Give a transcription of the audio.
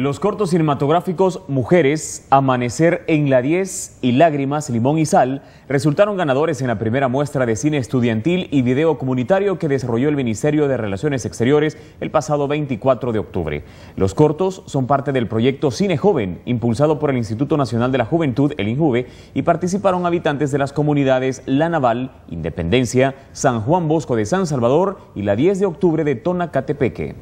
Los cortos cinematográficos Mujeres, Amanecer en la 10 y Lágrimas, Limón y Sal resultaron ganadores en la primera muestra de cine estudiantil y video comunitario que desarrolló el Ministerio de Relaciones Exteriores el pasado 24 de octubre. Los cortos son parte del proyecto Cine Joven, impulsado por el Instituto Nacional de la Juventud, el INJUVE, y participaron habitantes de las comunidades La Naval, Independencia, San Juan Bosco de San Salvador y la 10 de octubre de Tonacatepeque.